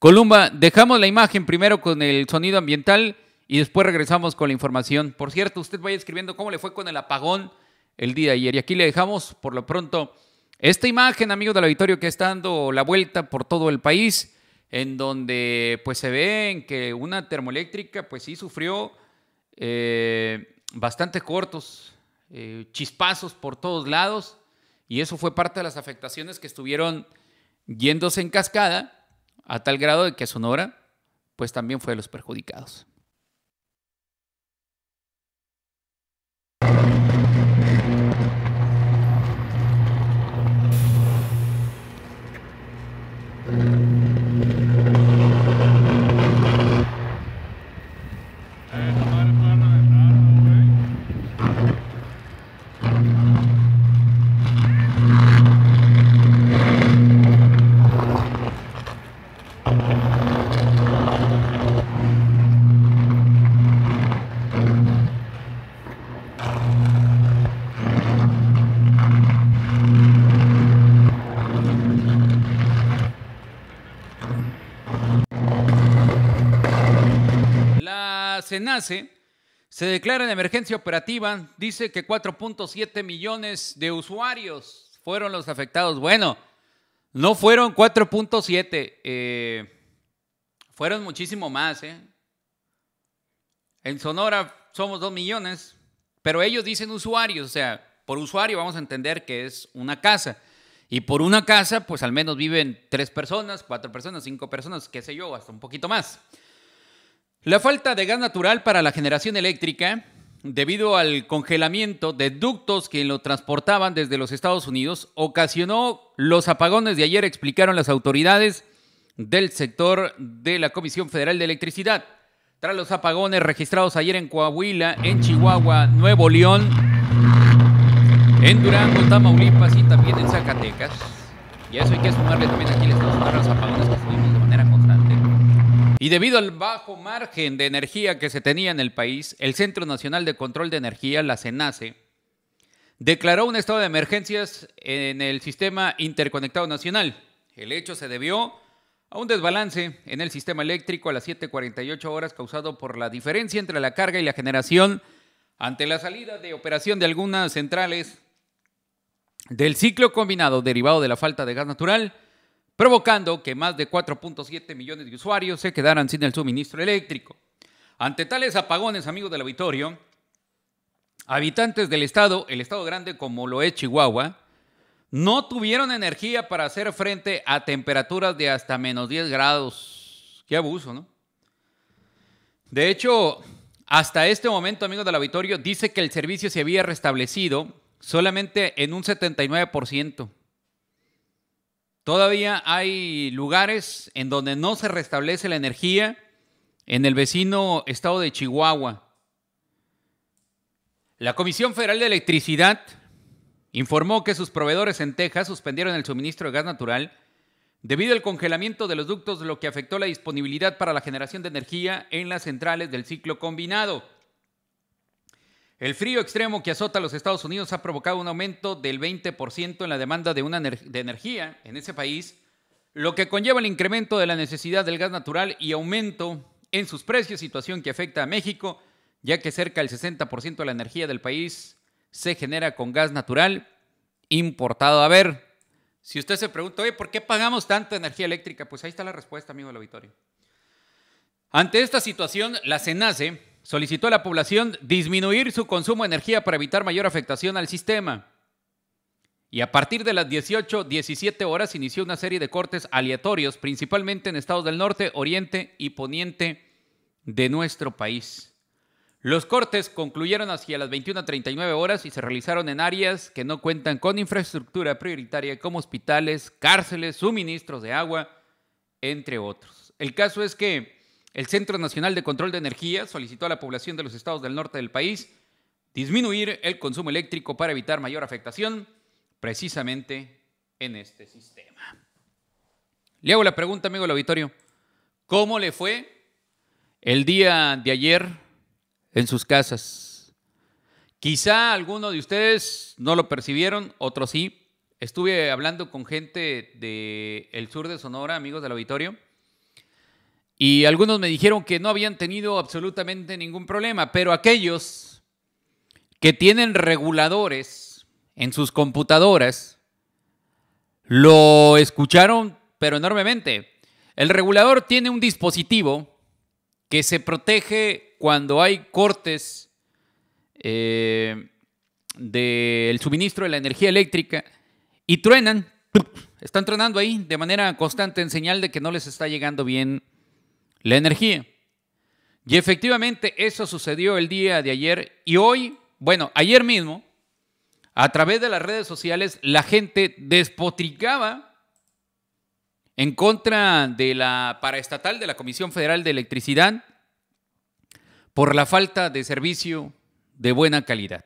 Columba, dejamos la imagen primero con el sonido ambiental y después regresamos con la información. Por cierto, usted vaya escribiendo cómo le fue con el apagón el día de ayer. Y aquí le dejamos por lo pronto esta imagen, amigos del auditorio, que está dando la vuelta por todo el país, en donde pues se ve que una termoeléctrica pues sí sufrió eh, bastante cortos, eh, chispazos por todos lados, y eso fue parte de las afectaciones que estuvieron yéndose en cascada a tal grado de que Sonora pues también fue de los perjudicados. se nace, se declara en emergencia operativa. Dice que 4.7 millones de usuarios fueron los afectados. Bueno, no fueron 4.7, eh, fueron muchísimo más. ¿eh? En Sonora somos 2 millones, pero ellos dicen usuarios, o sea, por usuario vamos a entender que es una casa. Y por una casa, pues al menos viven tres personas, cuatro personas, cinco personas, qué sé yo, hasta un poquito más. La falta de gas natural para la generación eléctrica, debido al congelamiento de ductos que lo transportaban desde los Estados Unidos, ocasionó los apagones de ayer, explicaron las autoridades del sector de la Comisión Federal de Electricidad. Tras los apagones registrados ayer en Coahuila, en Chihuahua, Nuevo León, en Durango, Tamaulipas y también en Zacatecas. Y a eso hay que sumarle también aquí les vamos a los apagones que tuvimos de manera y debido al bajo margen de energía que se tenía en el país, el Centro Nacional de Control de Energía, la CENACE, declaró un estado de emergencias en el sistema interconectado nacional. El hecho se debió a un desbalance en el sistema eléctrico a las 7.48 horas causado por la diferencia entre la carga y la generación ante la salida de operación de algunas centrales del ciclo combinado derivado de la falta de gas natural provocando que más de 4.7 millones de usuarios se quedaran sin el suministro eléctrico. Ante tales apagones, amigos del auditorio, habitantes del estado, el estado grande como lo es Chihuahua, no tuvieron energía para hacer frente a temperaturas de hasta menos 10 grados. Qué abuso, ¿no? De hecho, hasta este momento, amigos del auditorio, dice que el servicio se había restablecido solamente en un 79%. Todavía hay lugares en donde no se restablece la energía en el vecino estado de Chihuahua. La Comisión Federal de Electricidad informó que sus proveedores en Texas suspendieron el suministro de gas natural debido al congelamiento de los ductos, lo que afectó la disponibilidad para la generación de energía en las centrales del ciclo combinado. El frío extremo que azota a los Estados Unidos ha provocado un aumento del 20% en la demanda de, energía en ese país, lo que conlleva el incremento de la necesidad del gas natural y aumento en sus precios, situación que afecta a México, ya que cerca del 60% de la energía del país se genera con gas natural importado. A ver, si usted se pregunta, oye, ¿por qué pagamos tanta energía eléctrica? Pues ahí está la respuesta, amigo del auditorio. Ante esta situación, la CENACE solicitó a la población disminuir su consumo de energía para evitar mayor afectación al sistema. Y a partir de las 18, 17 horas inició una serie de cortes aleatorios, principalmente en estados del norte, oriente y poniente de nuestro país. Los cortes concluyeron hacia las 21.39 horas y se realizaron en áreas que no cuentan con infraestructura prioritaria como hospitales, cárceles, suministros de agua, entre otros. El caso es que el Centro Nacional de Control de Energía solicitó a la población de los estados del norte del país disminuir el consumo eléctrico para evitar mayor afectación precisamente en este sistema. Le hago la pregunta, amigo del auditorio, ¿cómo le fue el día de ayer en sus casas? Quizá algunos de ustedes no lo percibieron, otros sí. Estuve hablando con gente del sur de Sonora, amigos del auditorio, y algunos me dijeron que no habían tenido absolutamente ningún problema, pero aquellos que tienen reguladores en sus computadoras lo escucharon, pero enormemente. El regulador tiene un dispositivo que se protege cuando hay cortes eh, del suministro de la energía eléctrica y truenan, están truenando ahí de manera constante en señal de que no les está llegando bien la energía. Y efectivamente eso sucedió el día de ayer y hoy, bueno, ayer mismo, a través de las redes sociales, la gente despotricaba en contra de la paraestatal de la Comisión Federal de Electricidad por la falta de servicio de buena calidad.